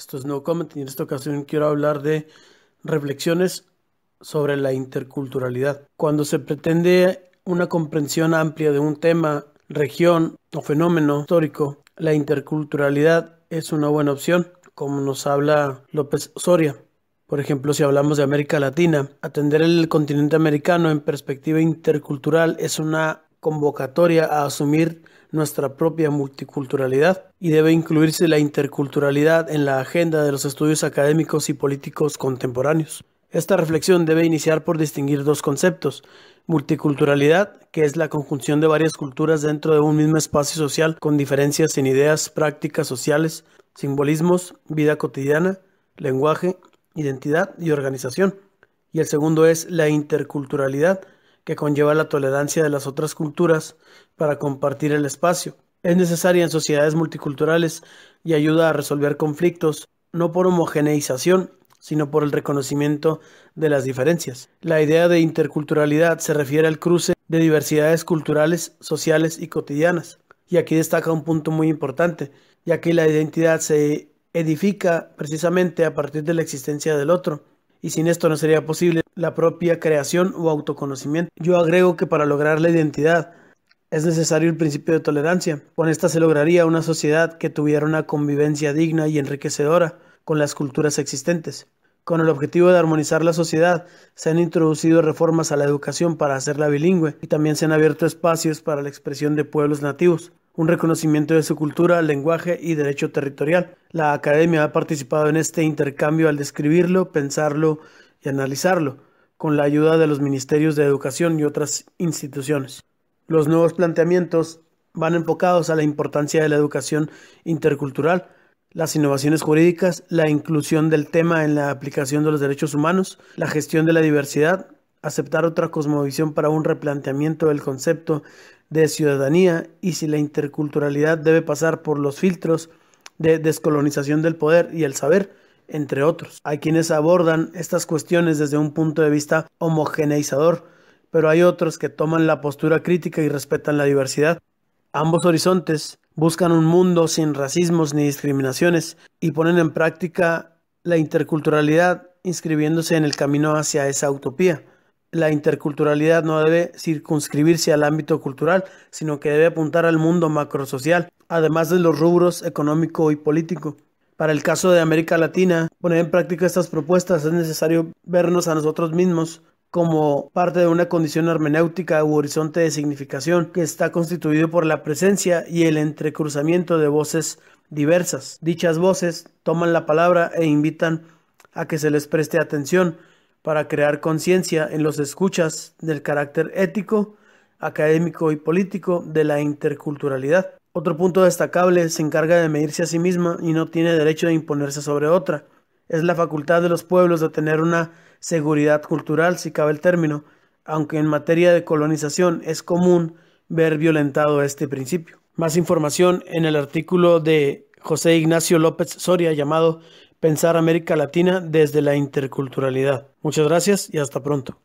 Esto es No Comment y en esta ocasión quiero hablar de reflexiones sobre la interculturalidad. Cuando se pretende una comprensión amplia de un tema, región o fenómeno histórico, la interculturalidad es una buena opción, como nos habla López Soria. Por ejemplo, si hablamos de América Latina, atender el continente americano en perspectiva intercultural es una convocatoria a asumir nuestra propia multiculturalidad y debe incluirse la interculturalidad en la agenda de los estudios académicos y políticos contemporáneos. Esta reflexión debe iniciar por distinguir dos conceptos. Multiculturalidad, que es la conjunción de varias culturas dentro de un mismo espacio social con diferencias en ideas, prácticas sociales, simbolismos, vida cotidiana, lenguaje, identidad y organización. Y el segundo es la interculturalidad, que conlleva la tolerancia de las otras culturas para compartir el espacio. Es necesaria en sociedades multiculturales y ayuda a resolver conflictos, no por homogeneización, sino por el reconocimiento de las diferencias. La idea de interculturalidad se refiere al cruce de diversidades culturales, sociales y cotidianas. Y aquí destaca un punto muy importante, ya que la identidad se edifica precisamente a partir de la existencia del otro, y sin esto no sería posible la propia creación o autoconocimiento. Yo agrego que para lograr la identidad es necesario el principio de tolerancia. Con esta se lograría una sociedad que tuviera una convivencia digna y enriquecedora con las culturas existentes. Con el objetivo de armonizar la sociedad, se han introducido reformas a la educación para hacerla bilingüe y también se han abierto espacios para la expresión de pueblos nativos, un reconocimiento de su cultura, lenguaje y derecho territorial. La academia ha participado en este intercambio al describirlo, pensarlo y analizarlo con la ayuda de los ministerios de educación y otras instituciones. Los nuevos planteamientos van enfocados a la importancia de la educación intercultural, las innovaciones jurídicas, la inclusión del tema en la aplicación de los derechos humanos, la gestión de la diversidad, aceptar otra cosmovisión para un replanteamiento del concepto de ciudadanía y si la interculturalidad debe pasar por los filtros de descolonización del poder y el saber, entre otros. Hay quienes abordan estas cuestiones desde un punto de vista homogeneizador, pero hay otros que toman la postura crítica y respetan la diversidad. Ambos horizontes buscan un mundo sin racismos ni discriminaciones y ponen en práctica la interculturalidad inscribiéndose en el camino hacia esa utopía. La interculturalidad no debe circunscribirse al ámbito cultural, sino que debe apuntar al mundo macrosocial, además de los rubros económico y político. Para el caso de América Latina, poner en práctica estas propuestas es necesario vernos a nosotros mismos como parte de una condición hermenéutica u horizonte de significación que está constituido por la presencia y el entrecruzamiento de voces diversas. Dichas voces toman la palabra e invitan a que se les preste atención para crear conciencia en los escuchas del carácter ético, académico y político de la interculturalidad. Otro punto destacable se encarga de medirse a sí misma y no tiene derecho de imponerse sobre otra. Es la facultad de los pueblos de tener una seguridad cultural, si cabe el término, aunque en materia de colonización es común ver violentado este principio. Más información en el artículo de José Ignacio López Soria llamado Pensar América Latina desde la interculturalidad. Muchas gracias y hasta pronto.